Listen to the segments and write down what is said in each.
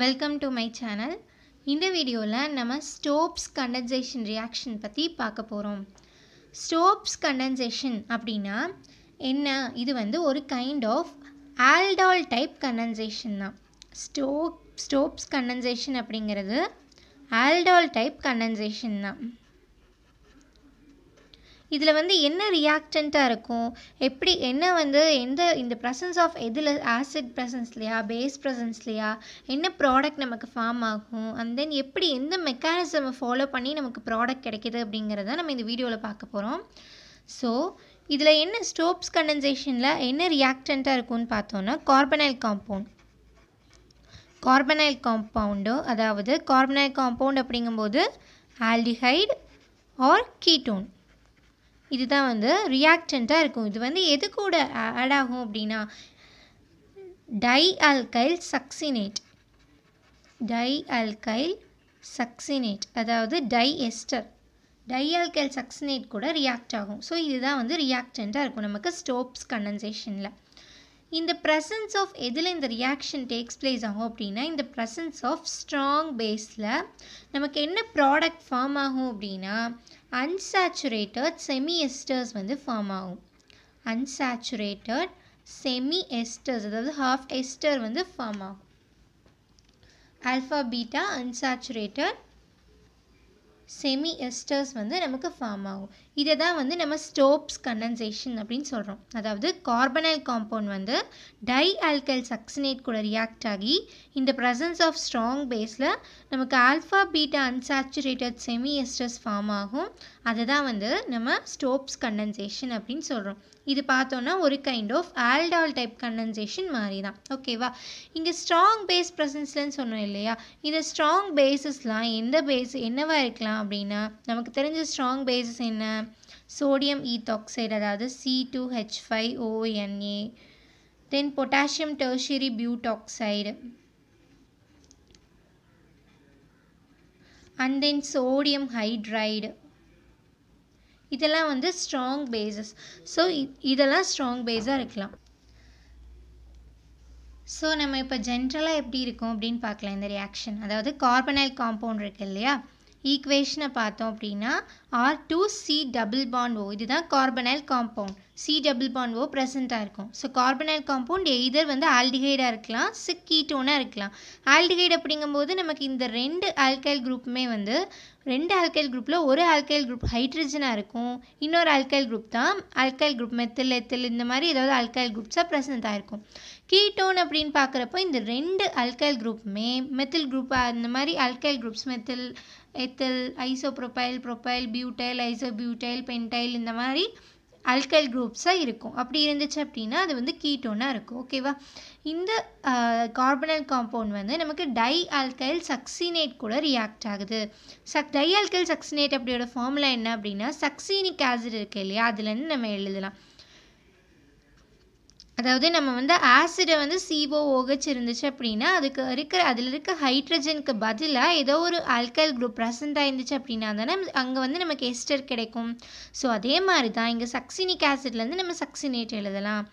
Welcome to my channel இந்த வீடியோவில் நம்ம ஸ்டோப்ஸ் கண்டன்சேஷன் ரியாக்ஷன் பற்றி பார்க்க போகிறோம் ஸ்டோப்ஸ் கண்டன்சேஷன் அப்படின்னா என்ன இது வந்து ஒரு kind of aldol type condensation தான் ஸ்டோ ஸ்டோப்ஸ் கண்டன்சேஷன் அப்படிங்கிறது ஆல்டால் டைப் கண்டன்சேஷன் தான் இதில் வந்து என்ன ரியாக்டண்ட்டாக இருக்கும் எப்படி என்ன வந்து எந்த இந்த ப்ரெசன்ஸ் ஆஃப் எதில் ஆசிட் ப்ரெசன்ஸ்லையா பேஸ் ப்ரெசன்ஸ்லையா என்ன ப்ராடக்ட் நமக்கு ஃபார்ம் ஆகும் அண்ட் தென் எப்படி எந்த மெக்கானிசம் ஃபாலோ பண்ணி நமக்கு ப்ராடக்ட் கிடைக்கிது அப்படிங்கிறத நம்ம இந்த வீடியோவில் பார்க்க போகிறோம் ஸோ இதில் என்ன ஸ்டோப்ஸ் கண்டன்சேஷனில் என்ன ரியாக்டண்ட்டாக இருக்கும்னு பார்த்தோன்னா கார்பனைல் காம்பவுண்ட் கார்பனைல் காம்பவுண்டோ அதாவது கார்பனைல் காம்பவுண்ட் அப்படிங்கும்போது ஆல்டிஹைடு ஆர் கீட்டோன் இதுதான் வந்து ரியாக்டண்ட்டாக இருக்கும் இது வந்து எது கூட ஆட் ஆகும் அப்படின்னா di alkyl succinate di alkyl succinate அதாவது டை எஸ்டர் டைஆல்கைல் சக்சினேட் கூட ரியாக்ட் ஆகும் ஸோ இதுதான் வந்து ரியாக்டண்ட்டாக இருக்கும் நமக்கு ஸ்டோப்ஸ் கண்டன்சேஷனில் இந்த ப்ரெசன்ஸ் ஆஃப் எதில் இந்த ரியாக்ஷன் டேக்ஸ் பிளேஸ் ஆகும் அப்படின்னா இந்த ப்ரெசன்ஸ் ஆஃப் ஸ்ட்ராங் பேஸில் நமக்கு என்ன ப்ராடக்ட் ஃபார்ம் ஆகும் அப்படின்னா அன்சாச்சுரேட்டட் செமி எஸ்டர்ஸ் வந்து ஃபார்ம் ஆகும் அன்சாச்சுரேட்டட் செமி எஸ்டர்ஸ் அதாவது ஹாஃப் எஸ்டர் வந்து ஃபார்ம் ஆகும் alpha beta unsaturated semi esters வந்து நமக்கு ஃபார்ம் ஆகும் இதை தான் வந்து நம்ம ஸ்டோப்ஸ் கண்டன்சேஷன் அப்படின்னு சொல்கிறோம் அதாவது கார்பனைல் காம்பவுண்ட் வந்து டை ஆல்கைல் சக்சினேட் கூட ரியாக்ட் ஆகி இந்த ப்ரசன்ஸ் ஆஃப் ஸ்ட்ராங் பேஸில் நமக்கு alpha beta unsaturated semi esters form ஆகும் அதை தான் வந்து நம்ம ஸ்டோப்ஸ் கண்டன்சேஷன் அப்படின்னு சொல்கிறோம் இது பார்த்தோன்னா ஒரு kind of aldol type condensation மாதிரி தான் ஓகேவா இங்கே ஸ்ட்ராங் பேஸ் ப்ரெசன்ஸ்லன்னு சொன்னோம் இல்லையா இந்த ஸ்ட்ராங் பேஸஸ்லாம் எந்த பேஸ் என்னவாக இருக்கலாம் அப்படின்னா நமக்கு தெரிஞ்ச ஸ்ட்ராங் பேஸஸ் என்ன சோடியம் ஈத்தாக்சைடு அதாவது C two H five ONa then potassium tertiary butoxide and then sodium hydride இதெல்லாம் வந்து ஸ்ட்ராங் பேஸஸ் ஸோ இதெல்லாம் ஸ்ட்ராங் பேஸாக இருக்கலாம் ஸோ நம்ம இப்போ ஜென்ரலாக எப்படி இருக்கும் அப்படின்னு பார்க்கலாம் இந்த ரியாக்ஷன் அதாவது கார்பனைல் காம்பவுண்ட் இருக்குது இல்லையா ஈக்குவேஷனை பார்த்தோம் அப்படின்னா R two C double bond O இதுதான் carbonyl compound C double bond O ப்ரெசென்ட்டாக இருக்கும் ஸோ கார்பனைல் காம்பவுண்ட் எய்தர் வந்து ஆல்டிஹைடாக இருக்கலாம் சிக் கீட்டோனாக இருக்கலாம் ஆல்டிஹைடு அப்படிங்கும்போது நமக்கு இந்த ரெண்டு ஆல்கைல் குரூப்புமே வந்து ரெண்டு ஆல்கைல் குரூப்பில் ஒரு ஆல்கைல் குரூப் ஹைட்ரஜனாக இருக்கும் இன்னொரு ஆல்கைல் குரூப் தான் ஆல்கைல் குரூப் மெத்தில் எத்தில் இந்த மாதிரி ஏதாவது ஆல்கைல் குரூப்ஸாக ப்ரெசென்ட் ஆகிருக்கும் கீட்டோன் அப்படின்னு பார்க்குறப்போ இந்த ரெண்டு ஆல்கைல் குரூப்புமே மெத்தில் குரூப் அந்த மாதிரி alkyl groups methyl ethyl isopropyl propyl butyl isobutyl pentyl இந்த மாதிரி அல்கைல் குரூப்ஸாக இருக்கும் அப்படி இருந்துச்சு அப்படின்னா அது வந்து கீட்டோனாக இருக்கும் ஓகேவா இந்த கார்பனல் காம்பவுண்ட் வந்து நமக்கு டை ஆல்கைல் சக்சினேட் கூட ரியாக்ட் ஆகுது சக் டை ஆல்கைல் சக்சினேட் அப்படியோட ஃபார்முலா என்ன அப்படின்னா சக்சீனிக் ஆசிட் இருக்குது இல்லையா அதுலேருந்து நம்ம எழுதலாம் அதாவது நம்ம வந்து ஆசிடை வந்து சிஓஓஹெச் இருந்துச்சு அப்படின்னா அதுக்கு இருக்கிற அதில் இருக்க ஹைட்ரஜனுக்கு பதிலாக ஏதோ ஒரு ஆல்கல் குரூப் ப்ரெசண்ட் ஆயிருந்துச்சு அப்படின்னா தானே அங்கே வந்து நமக்கு எஸ்டர் கிடைக்கும் ஸோ அதே மாதிரி தான் இங்கே சக்சினிக் ஆசிட்லேருந்து நம்ம சக்சினேட் எழுதலாம்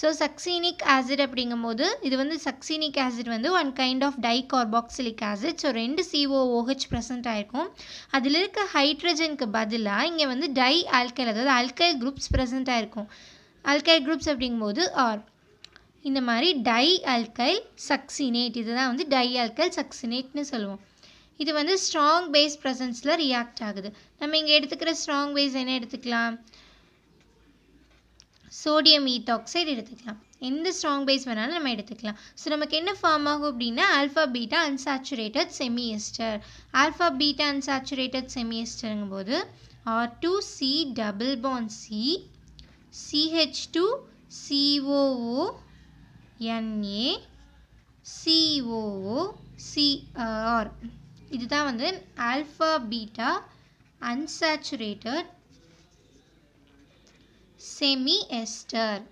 ஸோ சக்சினிக் ஆசிட் அப்படிங்கும்போது இது வந்து சக்சினிக் ஆசிட் வந்து one kind of di carboxylic acid so ரெண்டு சிஓஓஹெச் ப்ரெசென்ட் ஆயிருக்கும் அதில் இருக்க ஹைட்ரஜனுக்கு பதிலாக இங்கே வந்து டை ஆல்கைல் அதாவது ஆல்கைல் குரூப்ஸ் ப்ரெசென்ட் ஆயிருக்கும் அல்கைல் குரூப்ஸ் அப்படிங்கும்போது ஆர் இந்த மாதிரி டை அல்கைல் சக்சினேட் இதுதான் வந்து டை அல்கைல் சக்சினேட்னு சொல்லுவோம் இது வந்து ஸ்ட்ராங் பேஸ் ப்ரெசன்ஸில் ரியாக்ட் ஆகுது நம்ம இங்கே எடுத்துக்கிற ஸ்ட்ராங் பேஸ் என்ன எடுத்துக்கலாம் சோடியம் ஈடாக்சைடு எடுத்துக்கலாம் எந்த ஸ்ட்ராங் பேஸ் வேணாலும் நம்ம எடுத்துக்கலாம் ஸோ நமக்கு என்ன ஃபார்ம் ஆகும் அப்படின்னா alpha beta unsaturated semi ester alpha beta unsaturated செமிஎஸ்டருங்கும் போது R two C double bond C CH two COO Na COO CR இதுதான் வந்து alpha beta unsaturated semi ester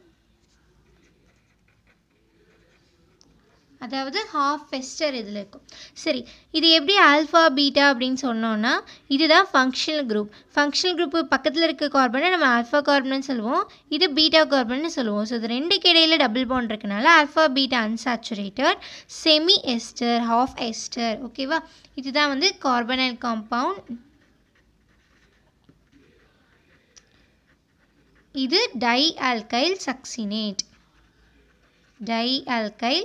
அதாவது ஹாஃப் ஃபெஸ்டர் இதில் இருக்கும் சரி இது எப்படி ஆல்ஃபா பீட்டா அப்படின்னு சொன்னோன்னா இதுதான் ஃபங்க்ஷனல் குரூப் ஃபங்க்ஷனல் குரூப்பு பக்கத்தில் இருக்க கார்பனை நம்ம ஆல்ஃபா கார்பன் சொல்லுவோம் இது பீட்டா கார்பன் சொல்லுவோம் ஸோ இது ரெண்டுக்கு இடையில் டபுள் பாண்ட் இருக்கனால alpha beta unsaturated semi ester half ester ஓகேவா இதுதான் வந்து கார்பனல் காம்பவுண்ட் இது di alkyl succinate di alkyl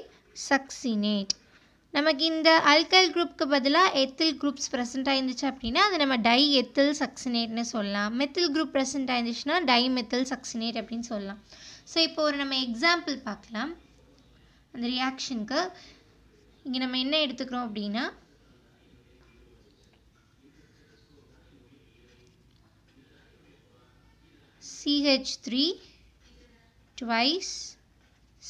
succinate நமக்கு இந்த அல்கல் குரூப்க்கு பதிலாக எத்தில் குரூப்ஸ் ப்ரெசென்ட் ஆயிருந்துச்சு அப்படின்னா அது நம்ம டை எத்தில் சக்சினேட்னு சொல்லலாம் மெத்தில் குரூப் ப்ரெசென்ட் ஆயிருந்துச்சுன்னா டை மெத்தில் சக்சினேட் அப்படின்னு சொல்லலாம் ஸோ இப்போ ஒரு நம்ம எக்ஸாம்பிள் பார்க்கலாம் அந்த ரியாக்ஷனுக்கு இங்கே நம்ம என்ன எடுத்துக்கிறோம் அப்படின்னா CH three twice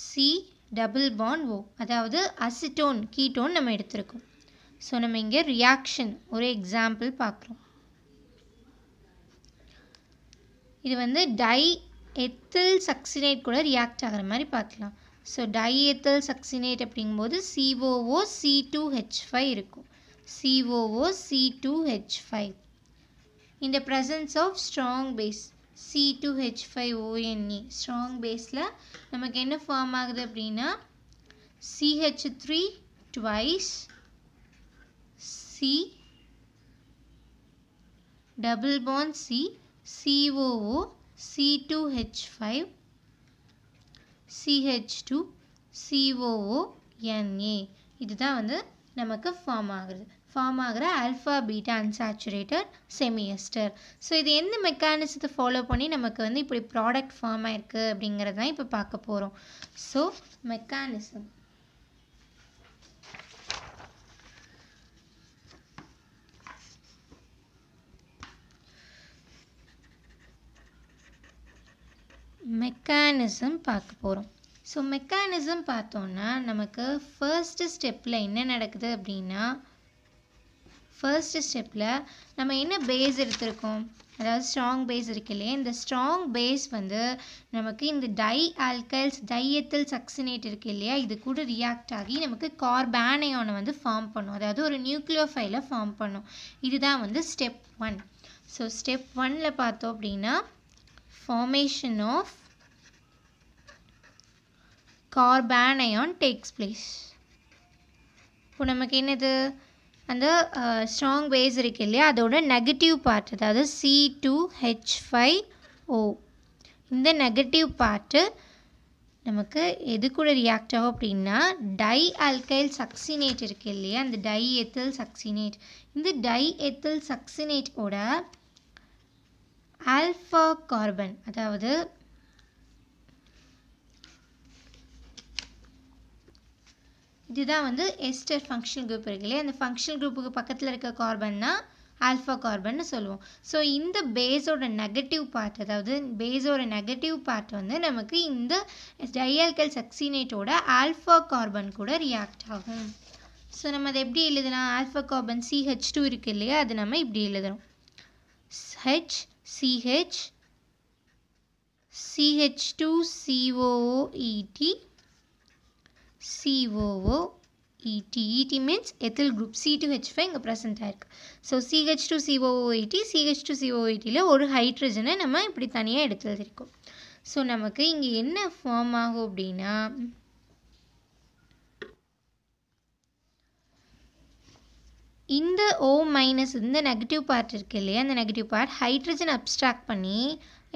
C double bond O அதாவது அசிட்டோன் கீட்டோன் நம்ம எடுத்திருக்கோம் ஸோ நம்ம இங்கே ரியாக்ஷன் ஒரு எக்ஸாம்பிள் பார்க்குறோம் இது வந்து டை எத்தில் சக்சினேட் கூட ரியாக்ட் ஆகிற மாதிரி பார்க்கலாம் ஸோ டை எத்தில் சக்சினேட் அப்படிங்கும்போது COO C two H five இருக்கும் சி டூ ஹெச் ஃபைவ் இந்த presence of strong base C two H five strong பேஸில் நமக்கு என்ன ஃபார்ம் ஆகுது அப்படின்னா CH three C C double C C COO C two H five CH two இதுதான் வந்து நமக்கு ஃபார்ம் ஆகுது ஃபார்ம் ஆகிற alpha beta unsaturated semiester so இது எந்த மெக்கானிசத்தை ஃபாலோ பண்ணி நமக்கு வந்து இப்படி ப்ராடக்ட் ஃபார்ம் ஆயிருக்கு அப்படிங்கிறது தான் இப்போ பார்க்க போகிறோம் ஸோ மெக்கானிசம் மெக்கானிசம் பார்க்க போகிறோம் ஸோ மெக்கானிசம் பார்த்தோன்னா நமக்கு ஃபர்ஸ்ட் ஸ்டெப்பில் என்ன நடக்குது அப்படின்னா ஃபர்ஸ்ட் ஸ்டெப்பில் நம்ம என்ன பேஸ் எடுத்திருக்கோம் அதாவது ஸ்ட்ராங் பேஸ் இருக்கு இல்லையா இந்த ஸ்ட்ராங் பேஸ் வந்து நமக்கு இந்த டை ஆல்கல்ஸ் டையத்தில் சக்சினேட் இருக்கு இல்லையா இது கூட ரியாக்ட் ஆகி நமக்கு கார்பானையோனை வந்து ஃபார்ம் பண்ணும் அதாவது ஒரு நியூக்ளியோஃபைலை ஃபார்ம் பண்ணும் இதுதான் வந்து ஸ்டெப் ஒன் ஸோ ஸ்டெப் ஒனில் பார்த்தோம் அப்படின்னா formation of carbanion takes place இப்போ நமக்கு என்னது அந்த ஸ்ட்ராங் பேஸ் இருக்குது இல்லையா அதோட நெகட்டிவ் பார்ட் அதாவது C two H five O இந்த நெகட்டிவ் பார்ட்டு நமக்கு எது கூட ரியாக்ட் ஆகும் அப்படின்னா டை ஆல்கைல் சக்சினேட் இருக்கு இல்லையா அந்த டை எத்தில் சக்சினேட் இந்த டை எத்தில் சக்சினேட்டோட ஆல்ஃபா கார்பன் அதாவது இதுதான் வந்து எஸ்டர் ஃபங்க்ஷனல் குரூப் இருக்கு இல்லையா அந்த ஃபங்க்ஷனல் குரூப்புக்கு பக்கத்தில் இருக்க கார்பன்னா ஆல்ஃபா கார்பன்னு சொல்லுவோம் ஸோ இந்த பேஸோட நெகட்டிவ் பார்ட் அதாவது பேஸோட நெகட்டிவ் பார்ட் வந்து நமக்கு இந்த டைஆல்கல் சக்சினேட்டோட ஆல்ஃபா கார்பன் கூட ரியாக்ட் ஆகும் ஸோ நம்ம அதை எப்படி எழுதலாம் ஆல்ஃபா கார்பன் சிஹெச் டூ இருக்குது இல்லையா அது நம்ம இப்படி எழுதுகிறோம் H CH CH two COET COO COO ET. ET means ethyl group five இங்கே ப்ரெசென்ட்டாக இருக்குது so CH two COOET CH two சிஓஓஎயிட்டியில் ஒரு ஹைட்ரஜனை நம்ம இப்படி தனியாக எடுத்து எழுதியிருக்கோம் ஸோ நமக்கு இங்கே என்ன ஃபார்ம் ஆகும் அப்படின்னா இந்த ஓ மைனஸ் இந்த நெகட்டிவ் பார்ட் இருக்குது இல்லையா அந்த நெகட்டிவ் பார்ட் ஹைட்ரஜன் அப்ட்ராக்ட் பண்ணி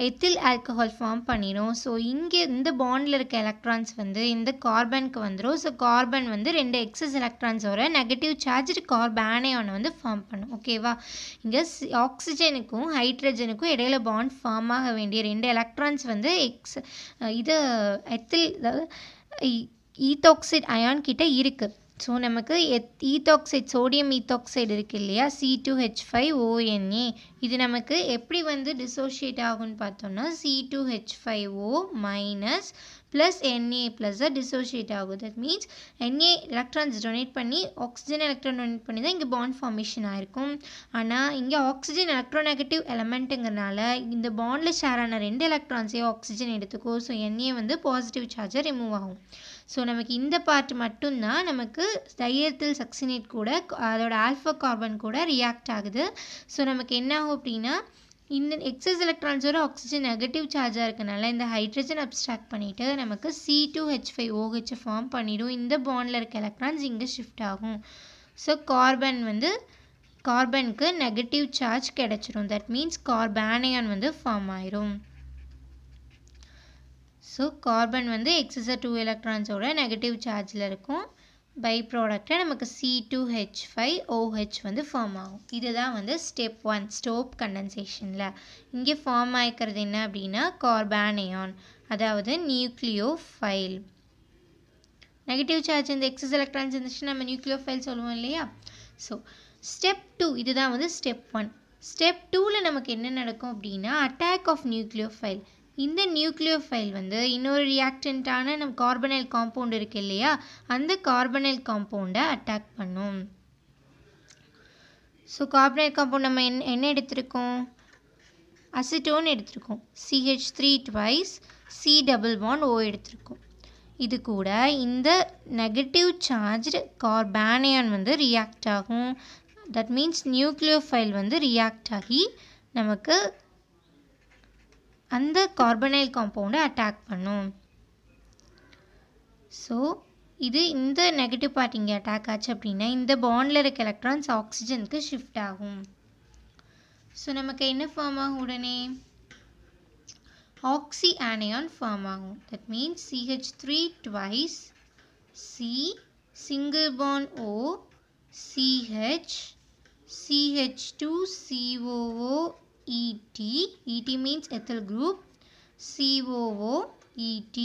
எத்தில் ஆல்கஹால் ஃபார்ம் பண்ணிடும் ஸோ இங்கே இந்த பாண்டில் இருக்க எலக்ட்ரான்ஸ் வந்து இந்த கார்பனுக்கு வந்துடும் ஸோ கார்பன் வந்து ரெண்டு எக்ஸஸ் எலக்ட்ரான்ஸோட நெகட்டிவ் சார்ஜ்டு கார்பானையானை வந்து ஃபார்ம் பண்ணும் ஓகேவா இங்கே ஆக்சிஜனுக்கும் ஹைட்ரஜனுக்கும் இடையில பாண்ட் ஃபார்ம் ஆக வேண்டிய ரெண்டு எலக்ட்ரான்ஸ் வந்து எக்ஸ் இது எத்தில் ஈத்தாக்சைட் அயான் e, கிட்ட இருக்குது ஸோ நமக்கு எத் ஈத்தாக்சைடு சோடியம் ஈத்தாக்சைடு இருக்குது இல்லையா C two H five O N A இது நமக்கு எப்படி வந்து டிசோஷியேட் ஆகும்னு பார்த்தோம்னா C two H five O minus plus N A ப்ளஸ்ஸாக டிசோஷியேட் ஆகும் that means N A electrons donate பண்ணி ஆக்சிஜன் எலக்ட்ரான் டொனேட் பண்ணி தான் இங்கே பாண்ட் ஃபார்மேஷன் ஆகிருக்கும் ஆனால் இங்கே ஆக்சிஜன் எலக்ட்ரோநெகட்டிவ் எலமெண்ட்டுங்கிறனால இந்த பாண்டில் ஷேர் ஆன ரெண்டு எலக்ட்ரான்ஸையும் ஆக்சிஜன் எடுத்துக்கோ ஸோ என்ஏ வந்து பாசிட்டிவ் சார்ஜாக ரிமூவ் ஆகும் ஸோ நமக்கு இந்த பார்ட் மட்டும்தான் நமக்கு தையத்தில் சக்சினேட் கூட அதோட ஆல்ஃபா கார்பன் கூட ரியாக்ட் ஆகுது ஸோ நமக்கு என்ன ஆகும் அப்படின்னா இந்த எக்ஸஸ் எலக்ட்ரான்ஸோட ஆக்சிஜன் நெகட்டிவ் சார்ஜாக இருக்கனால இந்த ஹைட்ரஜன் அப்ட்ராக்ட் பண்ணிவிட்டு நமக்கு C two H five O H form பண்ணிவிடும் இந்த பாண்டில் இருக்க எலக்ட்ரான்ஸ் இங்கே ஷிஃப்ட் ஆகும் ஸோ கார்பன் வந்து கார்பனுக்கு நெகட்டிவ் சார்ஜ் கிடச்சிரும் தட் மீன்ஸ் கார்பானையான் வந்து ஃபார்ம் ஆயிரும் ஸோ கார்பன் வந்து எக்ஸஸாக டூ எலக்ட்ரான்ஸோட நெகட்டிவ் சார்ஜில் இருக்கும் பை ப்ராடக்டாக நமக்கு C two H five O H வந்து ஃபார்ம் ஆகும் இதுதான் வந்து ஸ்டெப் ஒன் ஸ்டோப் கண்டன்சேஷனில் இங்கே ஃபார்ம் ஆகிக்கிறது என்ன அப்படின்னா கார்பானயான் அதாவது நியூக்ளியோ ஃபைல் நெகட்டிவ் சார்ஜ் இந்த எக்ஸஸ் எலக்ட்ரான்ஸ் இருந்துச்சுன்னா நம்ம நியூக்ளியோ ஃபைல் சொல்லுவோம் இல்லையா ஸோ ஸ்டெப் டூ இதுதான் வந்து ஸ்டெப் ஒன் ஸ்டெப் டூவில் நமக்கு என்ன நடக்கும் அப்படின்னா அட்டாக் ஆஃப் நியூக்ளியோ ஃபைல் இந்த நியூக்ளியோஃபைல் வந்து இன்னொரு ரியாக்டண்ட்டான நம்ம கார்பனைல் காம்பவுண்ட் இருக்குது இல்லையா அந்த கார்பனைல் காம்பவுண்டை அட்டாக் பண்ணும் ஸோ கார்பனைல் காம்பவுண்ட் நம்ம என் என்ன எடுத்திருக்கோம் அசிட்டோன் எடுத்திருக்கோம் C H three twice C double bond O எடுத்திருக்கோம் இது கூட இந்த நெகட்டிவ் சார்ஜ்டு கார்பானியான் வந்து ரியாக்ட் ஆகும் தட் மீன்ஸ் நியூக்ளியோஃபைல் வந்து ரியாக்ட் ஆகி நமக்கு அந்த கார்பனைல் காம்பவுண்டை அட்டாக் பண்ணும் ஸோ இது இந்த நெகட்டிவ் பார்ட் இங்கே அட்டாக் ஆச்சு அப்படின்னா இந்த பாண்டில் இருக்க எலக்ட்ரான்ஸ் ஆக்சிஜனுக்கு ஷிஃப்ட் ஆகும் ஸோ நமக்கு என்ன ஃபார்ம் ஆகும் உடனே ஆக்சி ஆனையான் ஃபார்ம் ஆகும் that means C H three twice C single bond O C H CH two C O O ET, ET means ethyl group, COO, ET.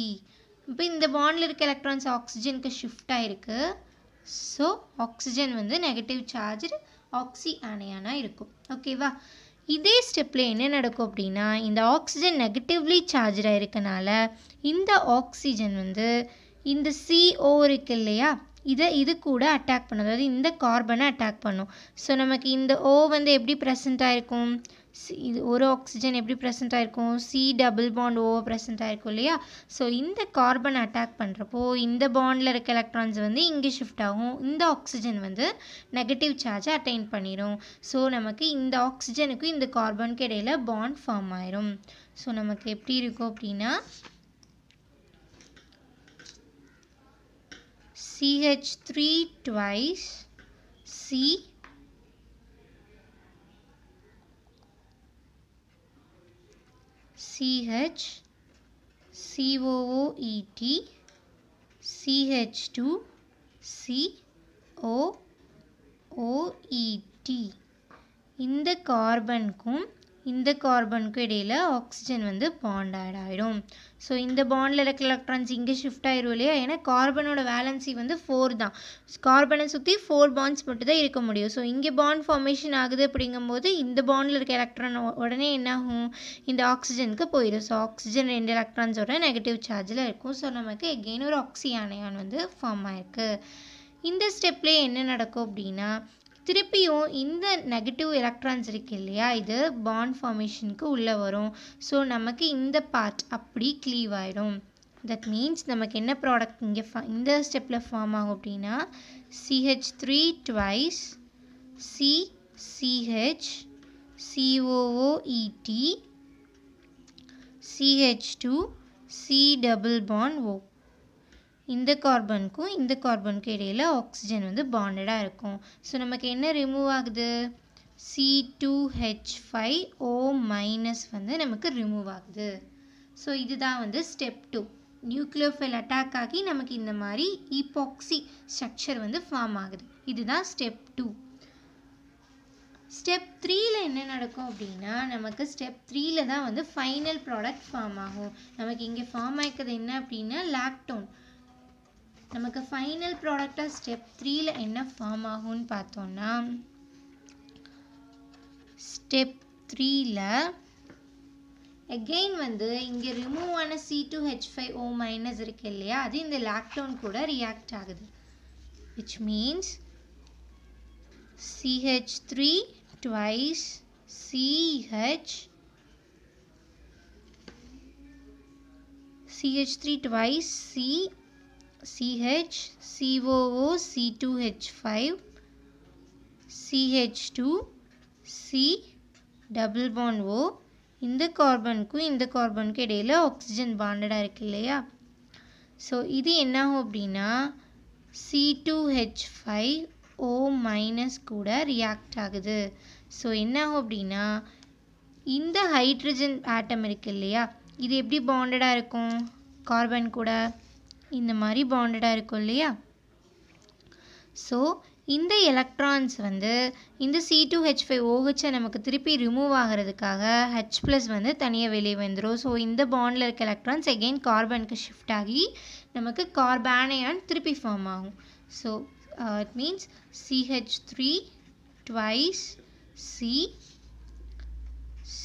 இப்போ இந்த இருக்கு electrons எலக்ட்ரான்ஸ் ஆக்சிஜனுக்கு ஷிஃப்ட் ஆகிருக்கு ஸோ oxygen வந்து நெகட்டிவ் oxy ஆக்சி அணையானாக இருக்கும் ஓகேவா இதே ஸ்டெப்பில் என்ன நடக்கும் அப்படின்னா இந்த ஆக்சிஜன் நெகட்டிவ்லி ஆயிருக்கு நால, இந்த oxygen வந்து இந்த சிஓ இருக்கு இல்லையா இதை இது கூட அட்டாக் பண்ணும் அதாவது இந்த கார்பனை அட்டாக் பண்ணும் ஸோ நமக்கு இந்த ஓ வந்து எப்படி present ஆயிருக்கும்? இது ஒரு ஆக்சிஜன் எப்படி ப்ரெசென்ட் ஆகிருக்கும் C double bond O present ஆகிருக்கும் இல்லையா ஸோ இந்த கார்பன் அட்டாக் பண்ணுறப்போ இந்த பாண்டில் இருக்க எலக்ட்ரான்ஸ் வந்து இங்கே ஷிஃப்ட் ஆகும் இந்த ஆக்சிஜன் வந்து நெகட்டிவ் சார்ஜை அட்டைன் பண்ணிடும் ஸோ நமக்கு இந்த ஆக்சிஜனுக்கும் இந்த கார்பனுக்கு இடையில் பாண்ட் ஃபார்ம் ஆயிரும் ஸோ நமக்கு எப்படி இருக்கும் அப்படின்னா CH three twice C C H C O O E T C H two C O O E T இந்த கார்பனுக்கும் இந்த கார்பனுக்கும் இடையில் ஆக்சிஜன் வந்து பாண்ட் ஆட் ஆகிடும் ஸோ இந்த பாண்டில் இருக்க எலக்ட்ரான்ஸ் இங்கே ஷிஃப்ட் ஆயிரும் இல்லையா ஏன்னா கார்பனோட வேலன்சி வந்து ஃபோர் தான் கார்பனை சுற்றி ஃபோர் பாண்ட்ஸ் மட்டும் தான் இருக்க முடியும் ஸோ இங்கே பாண்ட் ஃபார்மேஷன் ஆகுது அப்படிங்கும்போது இந்த பாண்டில் இருக்க எலக்ட்ரான் உடனே என்ன ஆகும் இந்த ஆக்சிஜனுக்கு போயிடும் ஸோ ஆக்சிஜன் ரெண்டு எலக்ட்ரான்ஸோட நெகட்டிவ் சார்ஜில் இருக்கும் ஸோ நமக்கு எகெயின் ஒரு ஆக்சி வந்து ஃபார்ம் ஆயிருக்கு இந்த ஸ்டெப்லேயே என்ன நடக்கும் அப்படின்னா திருப்பியும் இந்த நெகட்டிவ் எலக்ட்ரான்ஸ் இருக்குது இல்லையா இது பாண்ட் ஃபார்மேஷனுக்கு உள்ளே வரும் ஸோ நமக்கு இந்த பார்ட் அப்படி க்ளீவ் ஆகிடும் தட் மீன்ஸ் நமக்கு என்ன ப்ராடக்ட் இங்கே ஃபா இந்த ஸ்டெப்பில் ஃபார்ம் ஆகும் அப்படின்னா CH three twice C C H C O O E T C H two C double bond O இந்த கார்பனுக்கும் இந்த கார்பனுக்கும் இடையில் ஆக்சிஜன் வந்து பாண்டடாக இருக்கும் ஸோ நமக்கு என்ன ரிமூவ் ஆகுது C two H five O minus வந்து நமக்கு ரிமூவ் ஆகுது ஸோ இதுதான் வந்து ஸ்டெப் டூ நியூக்ளியோஃபைல் அட்டாக் ஆகி நமக்கு இந்த மாதிரி ஈபாக்சி ஸ்ட்ரக்சர் வந்து ஃபார்ம் ஆகுது இதுதான் ஸ்டெப் டூ ஸ்டெப் த்ரீயில் என்ன நடக்கும் அப்படின்னா நமக்கு ஸ்டெப் த்ரீயில் தான் வந்து ஃபைனல் ப்ராடக்ட் ஃபார்ம் ஆகும் நமக்கு இங்கே ஃபார்ம் ஆகிக்கிறது என்ன அப்படின்னா லாக்டோன் நமக்கு ஃபைனல் ப்ராடக்டாக ஸ்டெப் த்ரீயில் என்ன ஃபார்ம் ஆகும்னு பார்த்தோன்னா ஸ்டெப் த்ரீயில் எகெயின் வந்து இங்கே ரிமூவ் ஆன C two H five O minus இருக்கு இல்லையா அது இந்த லாக்டவுன் கூட ரியாக்ட் ஆகுது which means C H three twice C H C H three twice C CH, COO, C2H5, CH2, C double bond O இந்த கார்பனுக்கும் இந்த கார்பனுக்கும் எடையில் ஆக்சிஜன் பாண்டடாக இருக்கு இல்லையா ஸோ இது என்னாகும் அப்படின்னா C O- five O minus கூட ரியாக்ட் ஆகுது ஸோ என்னாகும் அப்படின்னா இந்த ஹைட்ரஜன் ஆட்டம் இருக்கில்லையா? இல்லையா இது எப்படி பாண்டடாக இருக்கும் கார்பன் கூட இந்த மாதிரி பாண்டடாக இருக்கும் இல்லையா ஸோ இந்த எலக்ட்ரான்ஸ் வந்து இந்த சி டூ ஹெச் ஃபைவ் ஓஹெச்சை நமக்கு திருப்பி ரிமூவ் ஆகிறதுக்காக ஹெச் ப்ளஸ் வந்து தனியாக வெளியே வந்துடும் ஸோ இந்த பாண்டில் இருக்க எலக்ட்ரான்ஸ் எகெயின் கார்பனுக்கு ஷிஃப்ட் ஆகி நமக்கு கார்பானையான் திருப்பி ஃபார்ம் ஆகும் so it means C H three twice C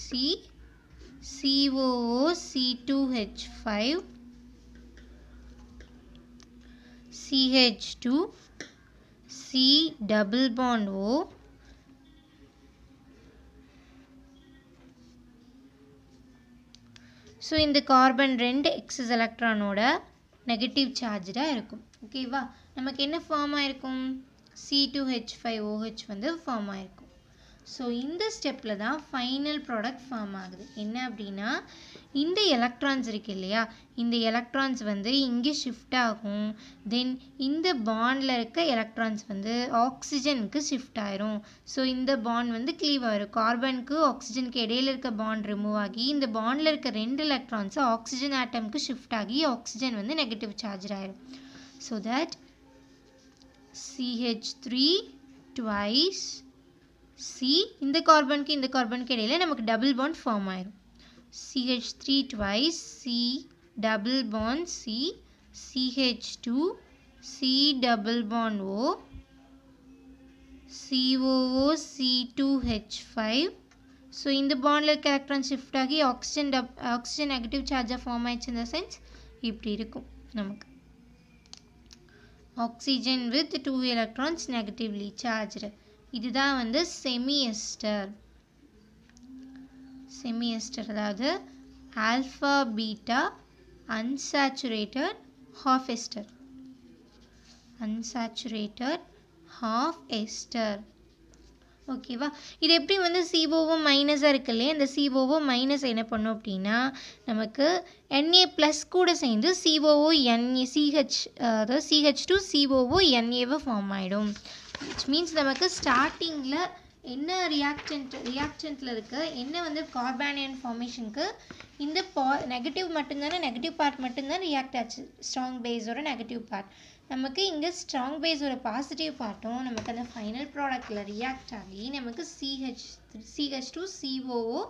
C COO C two H five CH two C double bond O so இந்த கார்பன் ரெண்டு எக்ஸஸ் எலக்ட்ரானோட நெகட்டிவ் சார்ஜாக இருக்கும் ஓகேவா நமக்கு என்ன ஃபார்ம் ஆகிருக்கும் C two H five O H வந்து ஃபார்ம் ஆகிருக்கும் ஸோ இந்த ஸ்டெப்பில் தான் ஃபைனல் ப்ராடக்ட் ஃபார்ம் ஆகுது என்ன அப்படின்னா இந்த எலக்ட்ரான்ஸ் இருக்கு இல்லையா இந்த எலக்ட்ரான்ஸ் வந்து இங்கே ஷிஃப்ட் ஆகும் தென் இந்த பாண்டில் இருக்க எலக்ட்ரான்ஸ் வந்து ஆக்சிஜனுக்கு ஷிஃப்ட் ஆயிரும் ஸோ இந்த பாண்ட் வந்து க்ளீவ் ஆகிரும் கார்பனுக்கு ஆக்சிஜனுக்கு இடையில இருக்க பாண்ட் ரிமூவ் ஆகி இந்த பாண்டில் இருக்க ரெண்டு எலக்ட்ரான்ஸை ஆக்சிஜன் ஆட்டம்க்கு ஷிஃப்ட் ஆகி ஆக்சிஜன் வந்து நெகட்டிவ் சார்ஜ் ஆயிரும் so that C H three twice C in the carbon के इन द कार्बन के இடையில நமக்கு डबल ബോണ്ട് フォーム ஆகும் CH3 2 C double bond C CH2 C double bond O COO C2H5 so in the bond ల character shift అకి oxygen oxygen negative charge of フォーム అయిచింద సోన్స్ ఇ쁘ి ఇరుకు నాకు oxygen with 2 electrons negatively charged இதுதான் வந்து செமிஎஸ்டர் செமிஎஸ்டர் அதாவது alpha beta unsaturated half ester unsaturated half ester ஓகேவா இது எப்படி வந்து சிஓவும் மைனஸாக இருக்கு இல்லையா இந்த சிஓஓ மைனஸ் என்ன பண்ணும் அப்படின்னா நமக்கு என்ஏ ப்ளஸ் கூட சேர்ந்து சிஓஓ என்ஏ சிஹெச் அதாவது சிஹெச் டூ சிஓஓ என்ஏவை ஃபார்ம் ஆகிடும் விச் மீன்ஸ் நமக்கு ஸ்டார்டிங்கில் என்ன ரியாக்டன்ட் ரியாக்டன்ட்டில் இருக்குது என்ன வந்து கார்பானியன் ஃபார்மேஷனுக்கு இந்த பா நெகட்டிவ் மட்டும்தானே நெகட்டிவ் பார்ட் மட்டும்தான் ரியாக்ட் ஆச்சு ஸ்ட்ராங் பேஸோட நெகட்டிவ் பார்ட் நமக்கு இங்கே ஸ்ட்ராங் பேஸோட பாசிட்டிவ் பார்ட்டும் நமக்கு அந்த ஃபைனல் ப்ராடக்டில் ரியாக்ட் ஆகி நமக்கு C H CH two COO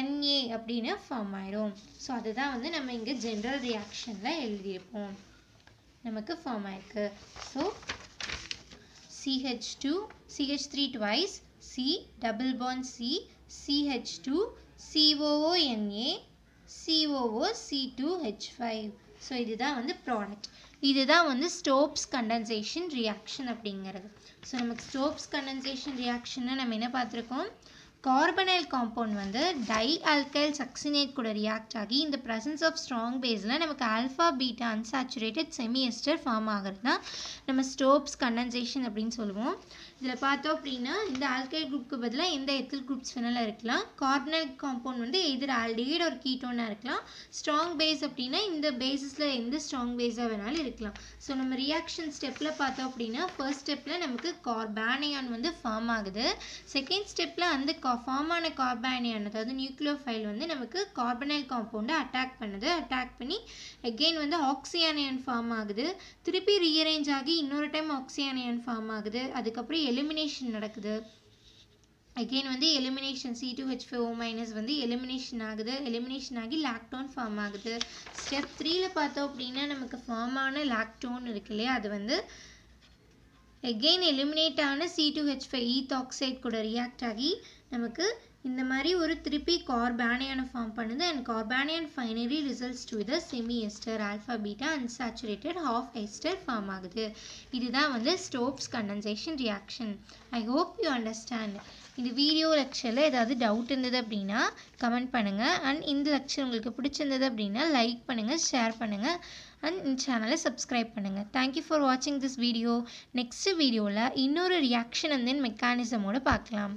N A அப்படின்னு ஃபார்ம் ஆயிடும் ஸோ அதுதான் வந்து நம்ம இங்கே ஜென்ரல் ரியாக்ஷனில் எழுதியிருப்போம் நமக்கு ஃபார்ம் ஆயிருக்கு so CH2, CH3 twice, C double bond C, CH2, COONA, COOC2H5. So, இதுதான் வந்து product. இதுதான் வந்து Stopes Condensation Reaction அப்படியுங்கரது. So, நமக்கு Stopes Condensation Reaction நம்ம என்ன பார்த்திருக்கும்? கார்பனைல் காம்பவுண்ட் வந்து டை ஆல்கைல் சக்சினேட் கூட ரியாக்ட் ஆகி இந்த ப்ரெசன்ஸ் ஆஃப் ஸ்ட்ராங் பேஸில் நமக்கு alpha beta unsaturated semi ester form ஆகிறது தான் நம்ம ஸ்டோப்ஸ் கண்டன்சேஷன் அப்படின்னு சொல்லுவோம் இதில் பார்த்தோம் அப்படின்னா இந்த ஆல்கைல் குரூப்க்கு பதிலாக எந்த எத்தில் குரூப்ஸ் வேணாலும் இருக்கலாம் கார்பனல் காம்பவுண்ட் வந்து எதிர் ஆல்டேட் ஒரு கீட்டோனாக இருக்கலாம் ஸ்ட்ராங் பேஸ் அப்படின்னா இந்த பேஸஸில் எந்த ஸ்ட்ராங் பேஸாக வேணாலும் இருக்கலாம் ஸோ நம்ம ரியாக்ஷன் ஸ்டெப்பில் பார்த்தோம் அப்படின்னா ஃபர்ஸ்ட் ஸ்டெப்பில் நமக்கு கார்பானியான் வந்து ஃபார்ம் ஆகுது செகண்ட் ஸ்டெப்பில் அந்த கா ஃபார்ம் ஆன கார்பானியன் அதாவது நியூக்ளியோஃபைல் வந்து நமக்கு கார்பனைல் காம்பவுண்டை அட்டாக் பண்ணுது அட்டாக் பண்ணி அகெயின் வந்து ஆக்சியானயன் ஃபார்ம் ஆகுது திருப்பி ரீஅரேஞ்ச் ஆகி இன்னொரு டைம் ஆக்சியானயன் ஃபார்ம் ஆகுது அதுக்கப்புறம் எலிமினேஷன் நடக்குது அகெயின் வந்து elimination C two H five O minus வந்து எலிமினேஷன் ஆகுது எலிமினேஷன் ஆகி லாக்டோன் ஃபார்ம் ஆகுது ஸ்டெப் த்ரீயில் பார்த்தோம் அப்படின்னா நமக்கு ஃபார்ம் ஆன லாக்டோன் இருக்கு இல்லையா அது வந்து again eliminate ஆன C two H react oxide கூட ரியாக்ட் ஆகி நமக்கு இந்த மாதிரி ஒரு திருப்பி கார்பானியான ஃபார்ம் பண்ணுது and carbanion finally results to the semi ester alpha beta unsaturated half ester form ஆகுது இதுதான் வந்து Stobbe's condensation reaction I hope you understand இந்த வீடியோ லெக்சரில் ஏதாவது டவுட் இருந்தது அப்படின்னா கமெண்ட் பண்ணுங்கள் அண்ட் இந்த லெக்சர் உங்களுக்கு பிடிச்சிருந்தது அப்படின்னா லைக் பண்ணுங்கள் ஷேர் பண்ணுங்கள் அண்ட் இந்த சேனலை சப்ஸ்கிரைப் பண்ணுங்கள் தேங்க்யூ ஃபார் வாட்சிங் திஸ் வீடியோ நெக்ஸ்ட் வீடியோவில் இன்னொரு ரியாக்ஷன் அண்ட் மெக்கானிசமோடு பார்க்கலாம்